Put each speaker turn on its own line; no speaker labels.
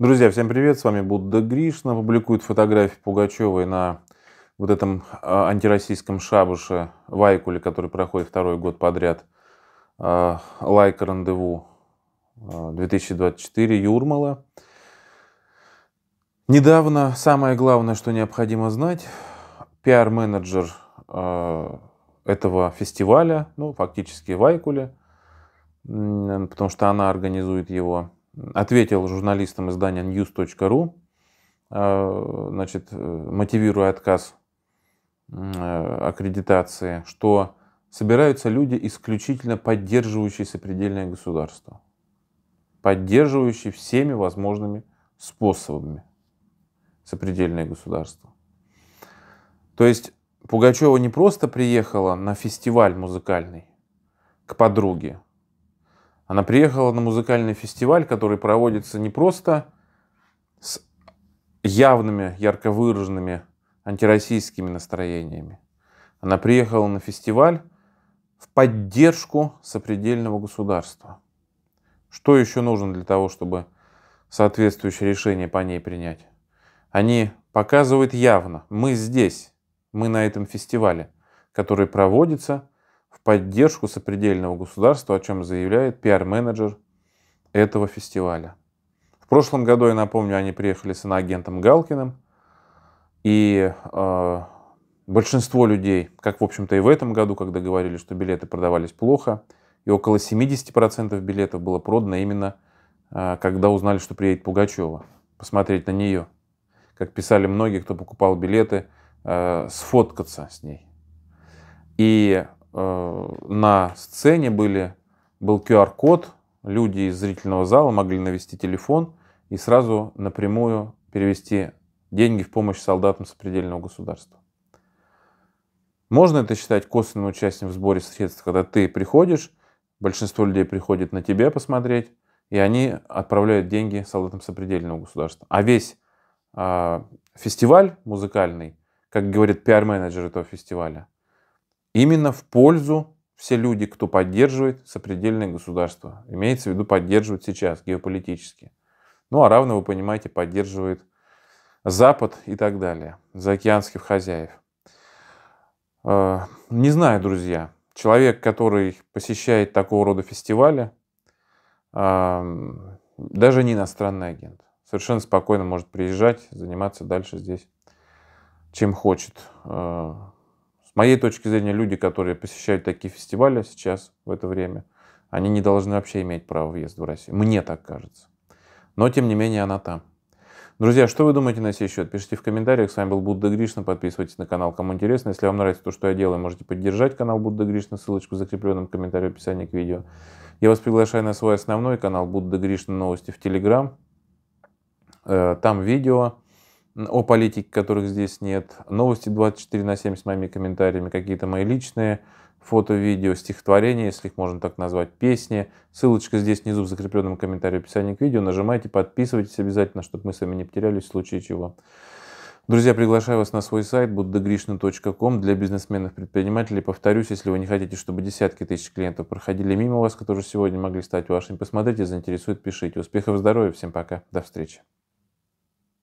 Друзья, всем привет, с вами Будда Гришна. Публикует фотографии Пугачевой на вот этом а, антироссийском шабуше Вайкуле, который проходит второй год подряд. А, Лайк рандеву 2024 а, Юрмала. Недавно самое главное, что необходимо знать, пиар-менеджер этого фестиваля, ну, фактически Вайкуле, потому что она организует его, ответил журналистам издания news.ru, э, значит, э, мотивируя отказ э, аккредитации, что собираются люди, исключительно поддерживающие сопредельное государство, поддерживающие всеми возможными способами сопредельное государство. То есть Пугачева не просто приехала на фестиваль музыкальный к подруге, она приехала на музыкальный фестиваль, который проводится не просто с явными, ярко выраженными антироссийскими настроениями. Она приехала на фестиваль в поддержку сопредельного государства. Что еще нужно для того, чтобы соответствующее решение по ней принять? Они показывают явно, мы здесь, мы на этом фестивале, который проводится в поддержку сопредельного государства, о чем заявляет пиар-менеджер этого фестиваля. В прошлом году, я напомню, они приехали с иноагентом Галкиным, и э, большинство людей, как, в общем-то, и в этом году, когда говорили, что билеты продавались плохо, и около 70% билетов было продано именно э, когда узнали, что приедет Пугачева, посмотреть на нее. Как писали многие, кто покупал билеты, э, сфоткаться с ней. И Э, на сцене были, был QR-код, люди из зрительного зала могли навести телефон и сразу напрямую перевести деньги в помощь солдатам сопредельного государства. Можно это считать косвенным участием в сборе средств, когда ты приходишь, большинство людей приходит на тебя посмотреть, и они отправляют деньги солдатам сопредельного государства. А весь э, фестиваль музыкальный, как говорит пиар-менеджер этого фестиваля – именно в пользу все люди, кто поддерживает сопредельные государства, Имеется в виду поддерживает сейчас геополитически. Ну а равно, вы понимаете, поддерживает Запад и так далее, заокеанских хозяев. Э, не знаю, друзья, человек, который посещает такого рода фестивали, даже не иностранный агент, совершенно спокойно может приезжать, заниматься дальше здесь чем хочет э, с моей точки зрения, люди, которые посещают такие фестивали сейчас, в это время, они не должны вообще иметь право въезда в Россию. Мне так кажется. Но, тем не менее, она там. Друзья, что вы думаете на сей счет? Пишите в комментариях. С вами был Будда Гришна. Подписывайтесь на канал, кому интересно. Если вам нравится то, что я делаю, можете поддержать канал Будда Гришна. Ссылочку в закрепленном комментарии в описании к видео. Я вас приглашаю на свой основной канал Будда Гришна Новости в Телеграм. Э, там видео о политике, которых здесь нет, новости 24 на 7 с моими комментариями, какие-то мои личные фото, видео, стихотворения, если их можно так назвать, песни. Ссылочка здесь внизу в закрепленном комментарии описании к видео. Нажимайте, подписывайтесь обязательно, чтобы мы с вами не потерялись в случае чего. Друзья, приглашаю вас на свой сайт buddhagrishna.com для бизнесменов-предпринимателей. Повторюсь, если вы не хотите, чтобы десятки тысяч клиентов проходили мимо вас, которые сегодня могли стать вашими, посмотрите, заинтересует, пишите. Успехов, здоровья, всем пока, до встречи.